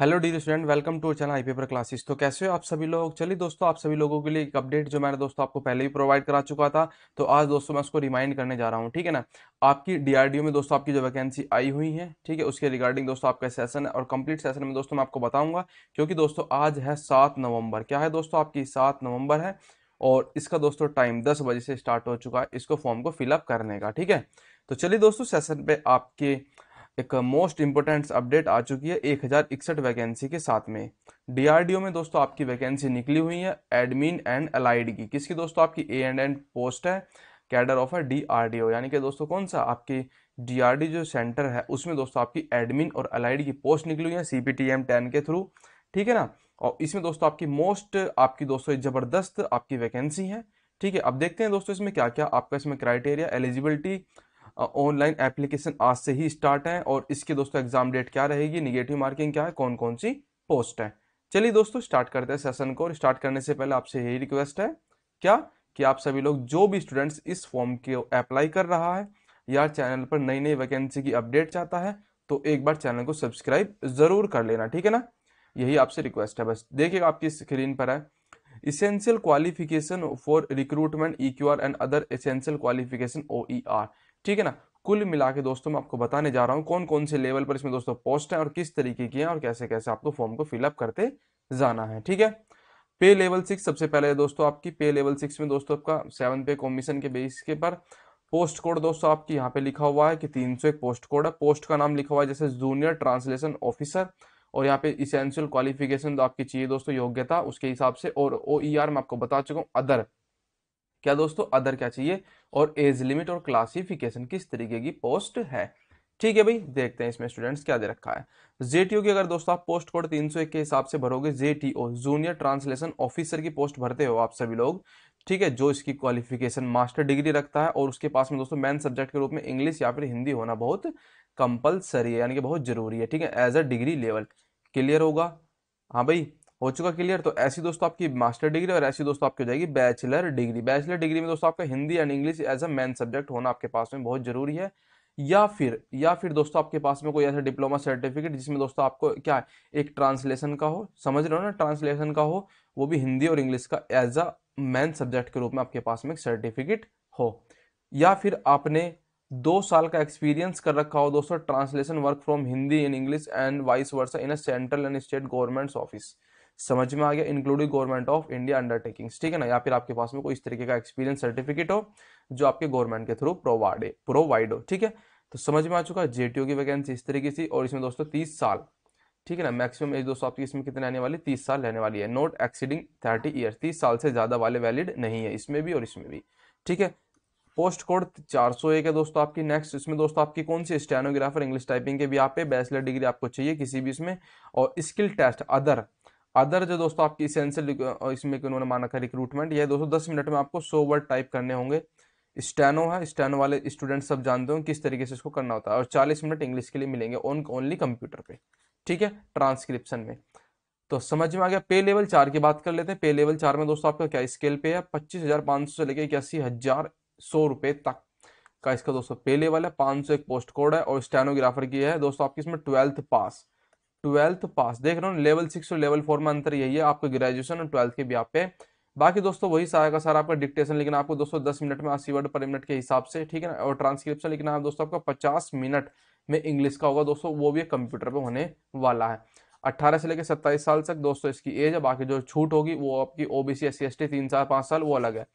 hello the student welcome to channel I paper classes तो कैसे हो आप सभी लोग चलिए दोस्तों आप सभी लोगों के लिए एक अपडेट जो मैंने दोस्तों आपको पहले ही प्रोवाइड करा चुका था तो आज दोस्तों मैं उसको रिमाइंड करने जा रहा हूँ ठीक है ना आपकी डीआरडीओ में दोस्तों आपकी जो वैकेंसी आई हुई है ठीक है उसके रिगार्डिंग दोस्तों आपका सेशन है और कंप्लीट सेशन में दोस्तों मैं आपको बताऊंगा क्योंकि दोस्तों आज है सात नवंबर क्या है दोस्तों आपकी सात नवंबर है और इसका दोस्तों टाइम दस बजे से स्टार्ट हो चुका है इसको फॉर्म को फिलअप करने का ठीक है तो चलिए दोस्तों सेशन पे आपके एक मोस्ट इम्पोर्टेंट अपडेट आ चुकी है एक हज़ार इकसठ वैकेंसी के साथ में डीआरडीओ में दोस्तों आपकी वैकेंसी निकली हुई है एडमिन एंड एलाइड की किसकी दोस्तों आपकी ए एंड एंड पोस्ट है कैडर ऑफ है डीआरडीओ यानी कि दोस्तों कौन सा आपकी डीआरडी जो सेंटर है उसमें दोस्तों आपकी एडमिन और एलाइड की पोस्ट निकली हुई है C P T M ten के थ्रू ठीक है ना और इसमें दोस्तों आपकी मोस्ट आपकी दोस्तों ज़बरदस्त आपकी वैकेंसी है ठीक है अब देखते हैं दोस्तों इसमें क्या क्या आपका इसमें क्राइटेरिया एलिजिबिलिटी ऑनलाइन एप्लीकेशन आज से ही स्टार्ट है और इसके दोस्तों एग्जाम डेट क्या रहेगी निगेटिव मार्किंग क्या है कौन कौन सी पोस्ट है चलिए दोस्तों स्टार्ट करते हैं सेशन को और स्टार्ट करने से पहले आपसे यही रिक्वेस्ट है क्या कि आप सभी लोग जो भी स्टूडेंट्स इस फॉर्म के अप्लाई कर रहा है या चैनल पर नई नई वैकेंसी की अपडेट चाहता है तो एक बार चैनल को सब्सक्राइब जरूर कर लेना ठीक है ना यही आपसे रिक्वेस्ट है बस देखिएगा आपकी स्क्रीन पर है essential qualification for recruitment E Q R and other essential qualification O E R ठीक है ना कुल मिला के दोस्तों मैं आपको बताने जा रहा हूँ कौन कौन से लेवल पर इसमें दोस्तों पोस्ट है और किस तरीके की है और कैसे कैसे आपको तो फॉर्म को फिलअप करते जाना है ठीक है पे लेवल सिक्स सबसे पहले दोस्तों आपकी पे लेवल सिक्स में दोस्तों आपका सेवन पे कॉमिशन के बेस के पर पोस्ट कोड दोस्तों आपकी यहाँ पे लिखा हुआ है कि तीन सौ एक पोस्ट कोड है पोस्ट का नाम लिखा हुआ है जैसे जूनियर ट्रांसलेशन ऑफिसर और यहाँ पे इसेंशियल क्वालिफिकेशन तो आपकी चाहिए दोस्तों योग्यता उसके हिसाब से और ओ ई आर मैं आपको बता चुका हूँ अदर क्या दोस्तों अदर क्या चाहिए और एज लिमिट और क्लासिफिकेशन किस तरीके की पोस्ट है ठीक है भाई देखते हैं इसमें स्टूडेंट्स क्या दे रखा है जेटीओ की अगर दोस्तों आप पोस्ट कोड 301 के हिसाब से भरोगे जेटीओ जूनियर ट्रांसलेशन ऑफिसर की पोस्ट भरते हो आप सभी लोग ठीक है जो इसकी क्वालिफिकेशन मास्टर डिग्री रखता है और उसके पास में दोस्तों मेन सब्जेक्ट के रूप में इंग्लिश या फिर हिंदी होना बहुत कंपलसरी है यानी कि बहुत जरूरी है ठीक है as a degree level clear होगा हाँ भाई हो चुका क्लियर तो ऐसी दोस्तों आपकी मास्टर डिग्री और ऐसी दोस्तों आपकी हो जाएगी बैचलर डिग्री बैचलर डिग्री में दोस्तों आपका Hindi and English as a main subject होना आपके पास में बहुत जरूरी है या फिर या फिर दोस्तों आपके पास में कोई ऐसा डिप्लोमा सर्टिफिकेट जिसमें दोस्तों आपको क्या एक ट्रांसलेशन का हो समझ रहे हो ना ट्रांसलेशन का हो वो भी हिंदी और इंग्लिश का एज अ मेन सब्जेक्ट के रूप में आपके पास में एक सर्टिफिकेट हो या फिर आपने दो साल का एक्सपीरियंस कर रखा हो दोस्तों translation work from Hindi in English and vice versa in a central and state governments office समझ में आ गया including government of India undertakings ठीक है ना या फिर आपके पास में कोई इस तरीके का एक्सपीरियंस सर्टिफिकेट हो जो आपके गवर्नमेंट के थ्रू प्रोवाइड प्रोवाइड हो ठीक है तो समझ में आ चुका जेटीओ की वैकेंसी इस तरीके से और इसमें दोस्तों तीस साल ठीक है ना मैक्सिमम एज दोस्तों आपकी इसमें कितने आने वाली तीस साल रहने वाली है नॉट एक्सीडिंग थर्टी ईयर तीस साल से ज़्यादा वाले वैलिड नहीं है इसमें भी और इसमें भी ठीक है पोस्ट कोड चार सौ एक है दोस्तों आपकी नेक्स्ट इसमें दोस्तों आपकी कौन सी स्टेनोग्राफर इंग्लिश टाइपिंग के भी आप पे बैचलर डिग्री आपको चाहिए किसी भी इसमें और स्किल टेस्ट अदर अदर जो दोस्तों आपकी इसेंशियल इसमें कि उन्होंने माना था रिक्रूटमेंट यह दोस्तों दस मिनट में आपको सो वर्ड टाइप करने होंगे स्टैनो है स्टैनो वाले स्टूडेंट सब जानते हो किस तरीके से इसको करना होता है और चालीस मिनट इंग्लिश के लिए मिलेंगे ओन ओनली कंप्यूटर पे ठीक है ट्रांसक्रिप्शन में तो समझ में आ गया पे लेवल चार की बात कर लेते हैं पे लेवल चार में दोस्तों आपका क्या स्केल पे है पच्चीस हजार पाँच सौ से लेकर इक्यासी हजार सौ रुपये तक का इसका दोस्तों पे लेवल है पाँच सौ एक पोस्ट कोड है और स्टेनोग्राफर की है दोस्तों आपकी इसमें ट्वेल्थ पास ट्वेल्थ पास देख रहे हो लेवल सिक्स और लेवल फोर में अंतर यही है आपको ग्रेजुएशन और ट्वेल्थ के भी आप पे बाकी दोस्तों वही सारा का सारा आपका डिक्टेशन लेकिन आपको दोस्तों दस मिनट में अस्सी वर्ड पर मिनट के हिसाब से ठीक है ना और ट्रांसक्रिप्शन लेकिन आप हाँ दोस्तों आपका पचास मिनट में इंग्लिश का होगा दोस्तों वो भी कंप्यूटर पर होने वाला है अट्ठारह से लेकर सत्ताईस साल तक दोस्तों इसकी एज है बाकी जो छूट होगी वो आपकी OBC S C S T तीन साल पाँच साल वो अलग है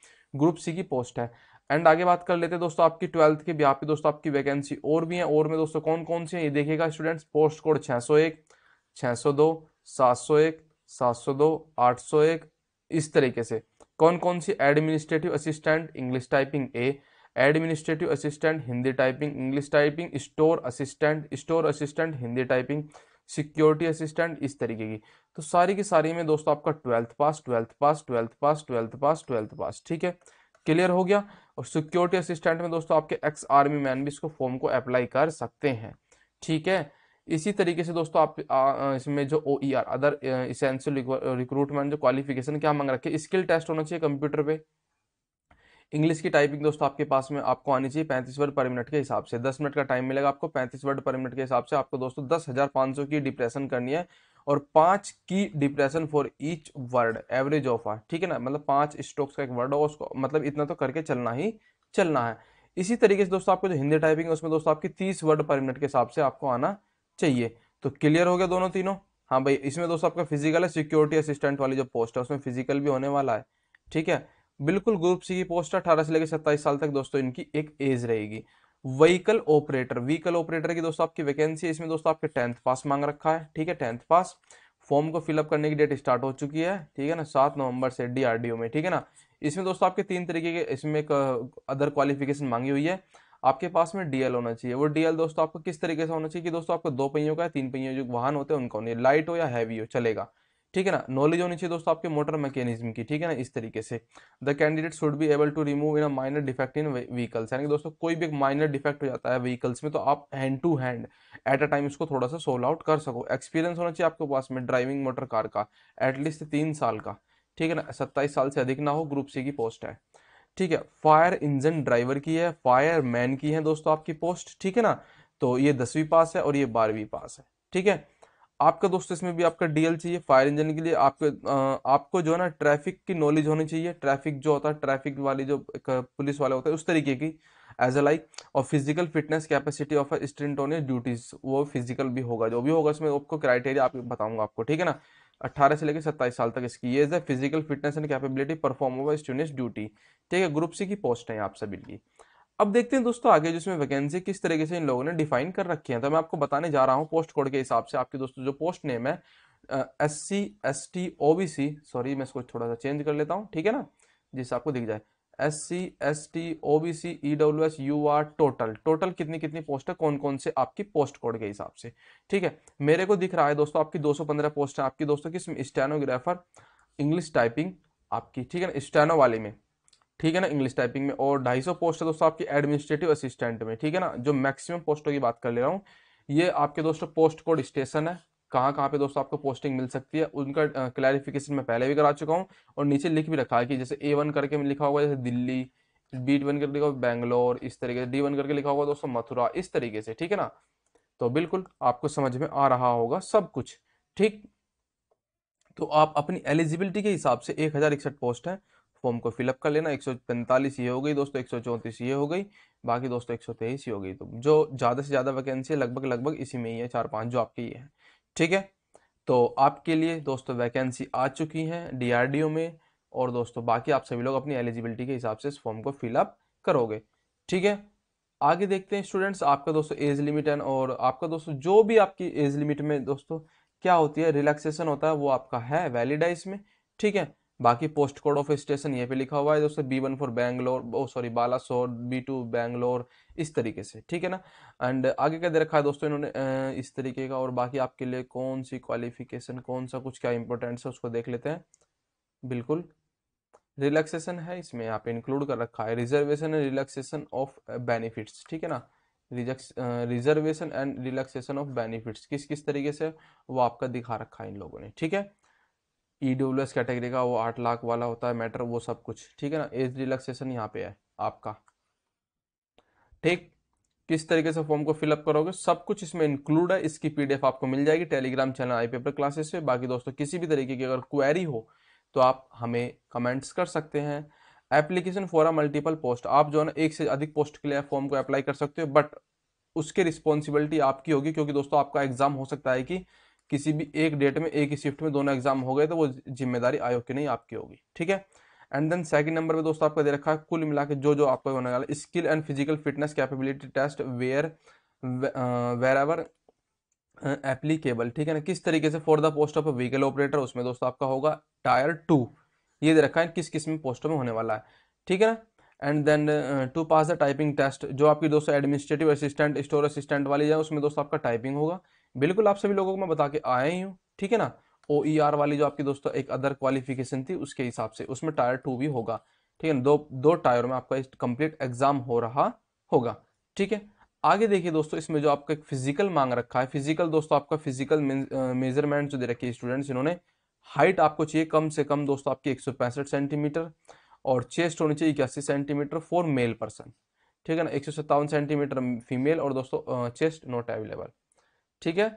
ग्रुप सी की पोस्ट है एंड आगे बात कर लेते हैं दोस्तों आपकी ट्वेल्थ के भी आप दोस्तों आपकी वैकेंसी और भी है और में दोस्तों कौन कौन सी है ये देखिएगा स्टूडेंट्स पोस्ट कोड छः सौ एक छः सौ दो सात सौ एक सात सौ दो आठ सौ एक इस तरीके से कौन कौन सी administrative assistant English typing a administrative assistant Hindi typing English typing store assistant store assistant Hindi typing security assistant इस तरीके की तो सारी की सारी में दोस्तों आपका twelfth pass twelfth pass twelfth pass twelfth pass twelfth pass ठीक है क्लियर हो गया और सिक्योरिटी असिस्टेंट में दोस्तों आपके एक्स आर्मी मैन भी इसको फॉर्म को अप्लाई कर सकते हैं ठीक है इसी तरीके से दोस्तों आप इसमें जो O E R other essential recruitment जो क्वालिफिकेशन क्या मांग रखे स्किल टेस्ट होना चाहिए कंप्यूटर पे इंग्लिश की टाइपिंग दोस्तों आपके पास में आपको आनी चाहिए पैंतीस वर्ड पर मिनट के हिसाब से दस मिनट का टाइम मिलेगा आपको पैंतीस वर्ड पर मिनट के हिसाब से आपको दोस्तों दस हज़ार पाँच सौ की डिप्रेशन करनी है और पांच की depression for each word average of R ठीक है ना मतलब पांच स्ट्रोक्स का एक वर्ड होगा उसको मतलब इतना तो करके चलना ही चलना है इसी तरीके से दोस्तों आपको जो हिंदी टाइपिंग है उसमें दोस्तों आपकी तीस वर्ड पर मिनट के हिसाब से आपको आना चाहिए तो क्लियर हो गया दोनों तीनों हाँ भाई इसमें दोस्तों आपका फिजिकल है सिक्योरिटी असिस्टेंट वाली जो पोस्ट है उसमें फिजिकल भी होने वाला है ठीक है बिल्कुल ग्रुप सी की पोस्ट अठारह से लेकर सत्ताईस साल तक दोस्तों इनकी एक एज रहेगी व्हीकल ऑपरेटर व्हीकल ऑपरेटर की दोस्तों आपकी वैकेंसी है इसमें दोस्तों आपके टेंथ पास मांग रखा है ठीक है टेंथ पास फॉर्म को फिलअप करने की डेट स्टार्ट हो चुकी है ठीक है ना सात नवंबर से डीआरडीओ में ठीक है ना इसमें दोस्तों आपके तीन तरीके के इसमें एक अदर क्वालिफिकेशन मांगी हुई है आपके पास में डीएल होना चाहिए वो डीएल दोस्तों आपको किस तरीके से होना चाहिए कि दोस्तों आपको दो पहियों का तीन पहियों जो वाहन होते हैं उनका होना चाहिए लाइट हो या हैवी हो चलेगा ठीक है ना नॉलेज होनी चाहिए दोस्तों आपके मोटर मैकेनिज्म की ठीक है ना इस तरीके से the candidate should be able to remove in a minor defect in vehicles यानी कि दोस्तों कोई भी एक माइनर डिफेक्ट हो जाता है व्हीकल्स में तो आप hand to hand at a time इसको थोड़ा सा सोल्व आउट कर सको एक्सपीरियंस होना चाहिए आपके पास में ड्राइविंग मोटर कार का एटलीस्ट तीन साल का ठीक है ना सत्ताईस साल से अधिक ना हो ग्रुप सी की पोस्ट है ठीक है फायर इंजन ड्राइवर की है फायर मैन की है दोस्तों आपकी पोस्ट ठीक है ना तो ये दसवीं पास है और ये बारहवीं पास है ठीक है आपका दोस्तों इसमें भी आपका डीएल चाहिए फायर इंजन के लिए आपके आपको जो है ना ट्रैफिक की नॉलेज होनी चाहिए ट्रैफिक जो होता है ट्रैफिक वाली जो पुलिस वाले होते हैं उस तरीके की एज अ लाइक और physical fitness capacity of stent on duties वो फिजिकल भी होगा जो भी होगा इसमें आपको क्राइटेरिया आप बताऊंगा आपको ठीक है ना 18 से लेकर 27 साल तक इसकी एज है physical fitness and capability perform over students duty ठीक है ग्रुप सी की पोस्ट है आप सभी की अब देखते हैं दोस्तों आगे जिसमें वैकेंसी किस तरीके से इन लोगों ने डिफाइन कर रखी है तो मैं आपको बताने जा रहा हूँ पोस्ट कोड के हिसाब से आपके दोस्तों जो पोस्ट नेम है S C S T O B C sorry मैं इसको थोड़ा सा चेंज कर लेता हूँ ठीक है ना जिससे आपको दिख जाए S C S T O B C E W S U R total total कितनी कितनी पोस्ट है कौन कौन से आपकी पोस्ट कोड के हिसाब से ठीक है मेरे को दिख रहा है दोस्तों आपकी 215 पोस्ट है आपकी दोस्तों किस स्टेनोग्राफर इंग्लिश टाइपिंग आपकी ठीक है ना स्टेनो वाले में ठीक है ना इंग्लिश टाइपिंग में और सौ पोस्ट है दोस्तों आपकी एडमिनिस्ट्रेटिव असिस्टेंट में ठीक है ना जो मैक्सिमम पोस्टों की बात कर ले रहा हूँ ये आपके दोस्तों पोस्ट कोड स्टेशन है कहाँ कहाँ पे दोस्तों आपको पोस्टिंग मिल सकती है उनका क्लैरिफिकेशन मैं पहले भी करा चुका हूँ और नीचे लिख भी रखा है कि जैसे ए वन करके लिखा होगा जैसे दिल्ली बी वन करके लिखा होगा बैंगलोर इस तरीके से डी वन करके लिखा होगा दोस्तों मथुरा इस तरीके से ठीक है ना तो बिल्कुल आपको समझ में आ रहा होगा सब कुछ ठीक तो आप अपनी एलिजिबिलिटी के हिसाब से एक हज़ार इकसठ पोस्ट है फॉर्म को फिलअप कर लेना एक सौ पैंतालीस ये हो गई दोस्तों एक सौ चौंतीस ये हो गई बाकी दोस्तों एक सौ तेईस ये हो गई तो जो ज़्यादा से ज़्यादा वैकेंसी है लगभग लगभग इसी में ही है चार पाँच जो आपकी ये है ठीक है तो आपके लिए दोस्तों वैकेंसी आ चुकी है डी में और दोस्तों बाकी आप सभी लोग अपनी एलिजिबिलिटी के हिसाब से इस फॉर्म को फिलअप करोगे ठीक है आगे देखते हैं स्टूडेंट्स आपका दोस्तों एज लिमिट है और आपका दोस्तों जो भी आपकी एज लिमिट में दोस्तों क्या होती है रिलैक्सेशन होता है वो आपका है वैलिड है इसमें ठीक है बाकी पोस्ट कोड ऑफ स्टेशन यहाँ पे लिखा हुआ है दोस्तों B one for Bangalore oh sorry Balasore B two Bangalore इस तरीके से ठीक है ना एंड आगे क्या दे रखा है दोस्तों इन्होंने इस तरीके का और बाकी आपके लिए कौन सी क्वालिफिकेशन कौन सा कुछ क्या इंपॉर्टेंट है उसको देख लेते हैं बिल्कुल रिलैक्सेशन है इसमें यहाँ पे इंक्लूड कर रखा है reservation and relaxation of benefits ठीक है ना रिजक्स reservation and relaxation of benefits किस किस तरीके से वो आपका दिखा रखा है इन लोगों ने ठीक है ई डब्ल्यू एस कैटेगरी का वो आठ लाख वाला होता है मैटर वो सब कुछ ठीक है ना एज रिलैक्सेशन यहाँ पे है आपका ठीक किस तरीके से फॉर्म को फिलअप करोगे सब कुछ इसमें इंक्लूड है इसकी पीडीएफ आपको मिल जाएगी Telegram channel I paper classes पे बाकी दोस्तों किसी भी तरीके की अगर क्वेरी हो तो आप हमें कमेंट्स कर सकते हैं application for a multiple post आप जो है ना एक से अधिक पोस्ट के लिए फॉर्म को अप्लाई कर सकते हो बट उसके रिस्पॉन्सिबिलिटी आपकी होगी क्योंकि दोस्तों आपका एग्जाम हो सकता है कि किसी भी एक डेट में एक ही शिफ्ट में दोनों एग्जाम हो गए तो वो जिम्मेदारी आयोग की नहीं आपकी होगी ठीक है एंड देन सेकंड नंबर पे दोस्तों आपका दे रखा है कुल मिला जो जो आपका होने वाला skill and physical fitness capability test where were ever applicable ठीक है ना किस तरीके से for the post of a vehicle operator उसमें दोस्तों आपका होगा टायर टू ये दे रखा है किस किस में पोस्टों में होने वाला है ठीक है ना and then to pass the typing test जो आपकी दोस्तों एडमिनिस्ट्रेटिव असिस्टेंट स्टोर असिस्टेंट वाली है उसमें दोस्तों आपका टाइपिंग होगा बिल्कुल आप सभी लोगों को मैं बता के आया ही हूँ ठीक है ना ओ ई आर वाली जो आपकी दोस्तों एक अदर क्वालिफिकेशन थी उसके हिसाब से उसमें टायर टू भी होगा ठीक है ना दो दो टायर में आपका कंप्लीट एग्जाम हो रहा होगा ठीक है आगे देखिए दोस्तों इसमें जो आपका एक फिजिकल मांग रखा है फिजिकल दोस्तों आपका फिजिकल मेजरमेंट जो दे रखी है स्टूडेंट्स इन्होंने हाइट आपको चाहिए कम से कम दोस्तों आपकी एक सेंटीमीटर और चेस्ट होनी चाहिए इक्यासी सेंटीमीटर फॉर मेल पर्सन ठीक है ना एक सेंटीमीटर फीमेल और दोस्तों चेस्ट नॉट अवेलेबल ठीक है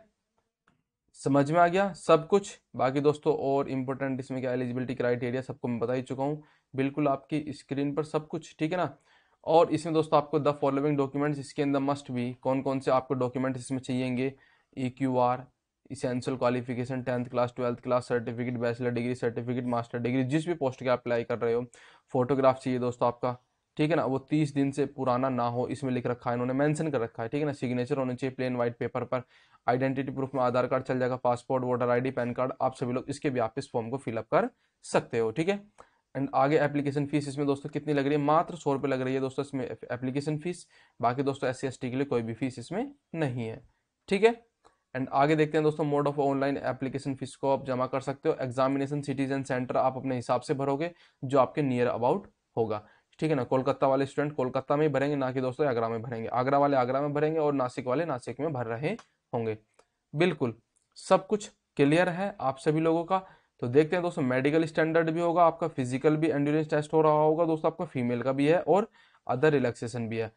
समझ में आ गया सब कुछ बाकी दोस्तों और इम्पोर्टेंट इसमें क्या एलिजिबिलिटी क्राइटेरिया सबको मैं बता ही चुका हूँ बिल्कुल आपकी स्क्रीन पर सब कुछ ठीक है ना और इसमें दोस्तों आपको द फॉलोइंग डॉक्यूमेंट्स इसके अंदर मस्ट भी कौन कौन से आपको डॉक्यूमेंट्स इसमें चाहिएंगे E Q R essential qualification tenth class twelfth class certificate bachelor degree certificate master degree जिस भी पोस्ट के अप्लाई कर रहे हो फोटोग्राफ चाहिए दोस्तों आपका ठीक है ना वो तीस दिन से पुराना ना हो इसमें लिख रखा है इन्होंने मेंशन कर रखा है ठीक है ना सिग्नेचर होने चाहिए प्लेन व्हाइट पेपर पर आइडेंटिटी प्रूफ में आधार कार्ड चल जाएगा passport voter ID PAN card आप सभी लोग इसके भी आप इस फॉर्म को फिलअप कर सकते हो ठीक है एंड आगे एप्लीकेशन फीस इसमें दोस्तों कितनी लग रही है मात्र सौ रुपये लग रही है दोस्तों इसमें एप्लीकेशन फीस बाकी दोस्तों एस सी के लिए कोई भी फीस इसमें नहीं है ठीक है एंड आगे देखते हैं दोस्तों mode of online application fees को आप जमा कर सकते हो एग्जामिनेशन सिटीजन सेंटर आप अपने हिसाब से भरोगे जो आपके नियर अबाउट होगा ठीक है ना कोलकाता वाले स्टूडेंट कोलकाता में भरेंगे ना कि दोस्तों आगरा में भरेंगे आगरा वाले आगरा में भरेंगे और नासिक वाले नासिक में भर रहे होंगे बिल्कुल सब कुछ क्लियर है आप सभी लोगों का तो देखते हैं दोस्तों मेडिकल स्टैंडर्ड भी होगा आपका फिजिकल भी एंड टेस्ट हो रहा होगा दोस्तों आपका फीमेल का भी है और अदर रिलैक्सेशन भी है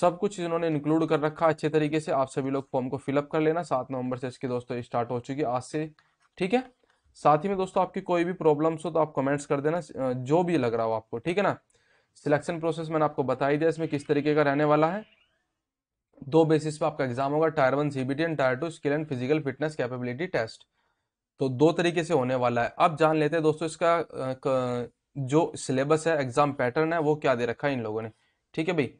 सब कुछ इन्होंने इंक्लूड कर रखा अच्छे तरीके से आप सभी लोग फॉर्म को फिलअप कर लेना सात नवंबर से इसकी दोस्तों स्टार्ट हो चुकी आज से ठीक है साथ ही में दोस्तों आपकी कोई भी प्रॉब्लम्स हो तो आप कमेंट्स कर देना जो भी लग रहा हो आपको ठीक है ना सिलेक्शन प्रोसेस मैंने आपको बता ही दिया इसमें किस तरीके का रहने वाला है दो बेसिस पे आपका एग्जाम होगा tier one CBT and tier two skill and physical fitness capability test तो दो तरीके से होने वाला है अब जान लेते हैं दोस्तों इसका जो सिलेबस है एग्जाम पैटर्न है वो क्या दे रखा है इन लोगों ने ठीक है भाई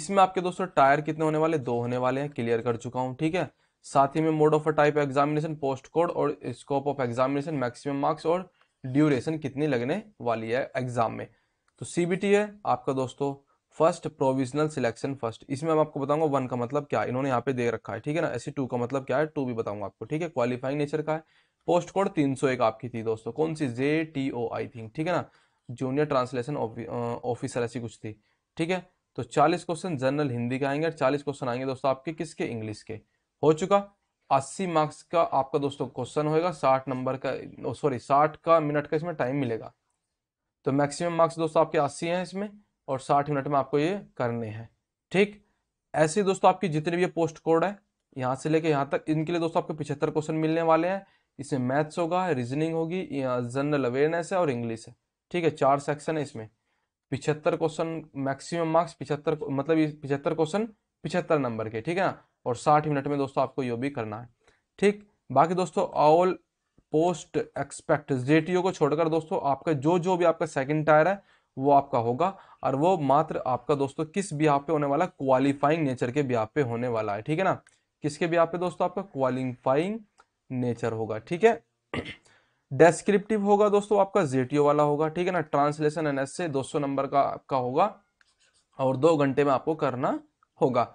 इसमें आपके दोस्तों टायर कितने होने वाले दो होने वाले हैं क्लियर कर चुका हूँ ठीक है साथ ही में mode of type examination post code और scope of examination maximum marks और ड्यूरेशन कितनी लगने वाली है एग्जाम में तो सीबीटी है आपका दोस्तों फर्स्ट प्रोविजनल सिलेक्शन फर्स्ट इसमें मैं आपको बताऊंगा वन का मतलब क्या इन्होंने यहाँ पे दे रखा है ठीक है ना ऐसी टू का मतलब क्या है टू भी बताऊंगा आपको ठीक है क्वालिफाइंग नेचर का है पोस्ट कोड तीन सौ एक आपकी थी दोस्तों कौन सी जे टी ओ आई थिंक ठीक है ना जूनियर ट्रांसलेशन ऑफिसर ऐसी कुछ थी ठीक है तो चालीस क्वेश्चन जनरल हिंदी के आएंगे चालीस क्वेश्चन आएंगे दोस्तों आपके किसके इंग्लिश के हो चुका अस्सी मार्क्स का आपका दोस्तों क्वेश्चन होगा साठ नंबर का सॉरी साठ का मिनट का इसमें टाइम मिलेगा तो मैक्सिमम मार्क्स दोस्तों आपके अस्सी हैं इसमें और साठ मिनट में आपको ये करने हैं ठीक ऐसे दोस्तों आपकी जितने भी ये पोस्ट कोड है यहाँ से लेके यहाँ तक इनके लिए दोस्तों आपको पिछहत्तर क्वेश्चन मिलने वाले हैं इसमें मैथ्स होगा रीजनिंग होगी जनरल अवेयरनेस है और इंग्लिश है ठीक है चार सेक्शन है इसमें पिछहत्तर क्वेश्चन मैक्सिमम मार्क्स पिछहत्तर मतलब पिछहत्तर क्वेश्चन पिछहत्तर नंबर के ठीक है ना और साठ मिनट में दोस्तों आपको यो भी करना है ठीक बाकी दोस्तों ऑल पोस्ट एक्सपेक्ट जे को छोड़कर दोस्तों आपका जो जो भी आपका सेकंड टायर है वो आपका होगा और वो मात्र आपका दोस्तों किस बिहाव पे होने वाला क्वालिफाइंग नेचर के बिहाव पे होने वाला है ठीक है ना किसके बिहाव पे दोस्तों आपका क्वालिफाइंग नेचर होगा ठीक है डेस्क्रिप्टिव होगा दोस्तों आपका जेटीओ वाला होगा ठीक है ना ट्रांसलेशन एन एस नंबर का आपका होगा और दो घंटे में आपको करना होगा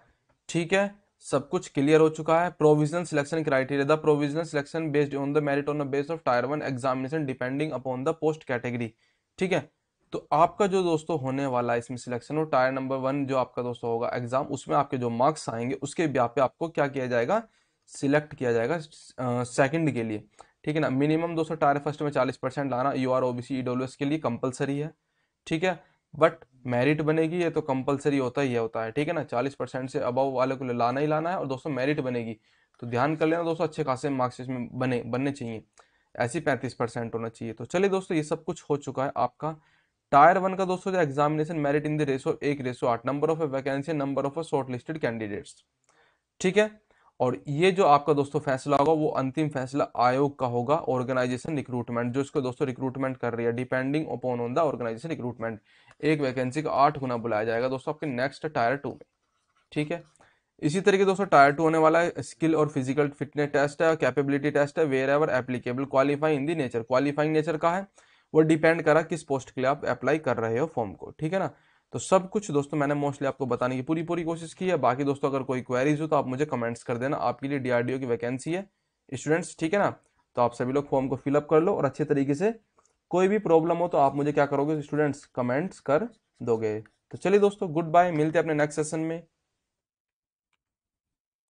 ठीक है सब कुछ क्लियर हो चुका है provisional selection criteria the provisional selection based on the merit on the base of tier one examination depending upon the post category ठीक है तो आपका जो दोस्तों होने वाला है इसमें सिलेक्शन और टायर नंबर वन जो आपका दोस्तों होगा एग्जाम उसमें आपके जो मार्क्स आएंगे उसके ब्याप पे आपको क्या किया जाएगा सिलेक्ट किया जाएगा सेकंड के लिए ठीक है ना मिनिमम दोस्तों टायर फर्स्ट में चालीस परसेंट लाना यू आर ओबीसी ईडब्ल्यूएस के लिए कंपलसरी है ठीक है बट मेरिट बनेगी ये तो कंपलसरी होता ही होता है ठीक है ना चालीस परसेंट से अबव वाले को लाना ही लाना है और दोस्तों मेरिट बनेगी तो ध्यान कर लेना दोस्तों अच्छे खासे मार्क्स इसमें बने बनने चाहिए ऐसी पैंतीस परसेंट होना चाहिए तो चलिए दोस्तों ये सब कुछ हो चुका है आपका टायर वन का दोस्तों examination merit in the ratio एक रेसो आठ number of vacancy number of shortlisted candidates ठीक है और ये जो आपका दोस्तों फैसला होगा वो अंतिम फैसला आयोग का होगा ऑर्गेनाइजेशन रिक्रूटमेंट जो इसको दोस्तों रिक्रूटमेंट कर रही है depending upon on the organisation recruitment एक वैकेंसी का आठ गुना बुलाया जाएगा दोस्तों आपके नेक्स्ट टायर टू में ठीक है इसी तरीके दोस्तों टायर टू होने वाला है स्किल और फिजिकल फिटनेस टेस्ट है कैपेबिलिटी टेस्ट है wherever applicable qualify in the nature qualifying nature का है वो डिपेंड करा किस पोस्ट के लिए आप अप्लाई कर रहे हो फॉर्म को ठीक है ना तो सब कुछ दोस्तों मैंने मोस्टली आपको बताने की पूरी पूरी कोशिश की है बाकी दोस्तों अगर कोई क्वेरीज हो तो आप मुझे कमेंट्स कर देना आपके लिए डीआरडीओ की वैकेंसी है स्टूडेंट्स ठीक है ना तो आप सभी लोग फॉर्म को फिलअप कर लो और अच्छे तरीके से कोई भी प्रॉब्लम हो तो आप मुझे क्या करोगे स्टूडेंट्स कमेंट्स कर दोगे तो चलिए दोस्तों गुड बाय मिलते हैं अपने नेक्स्ट सेशन में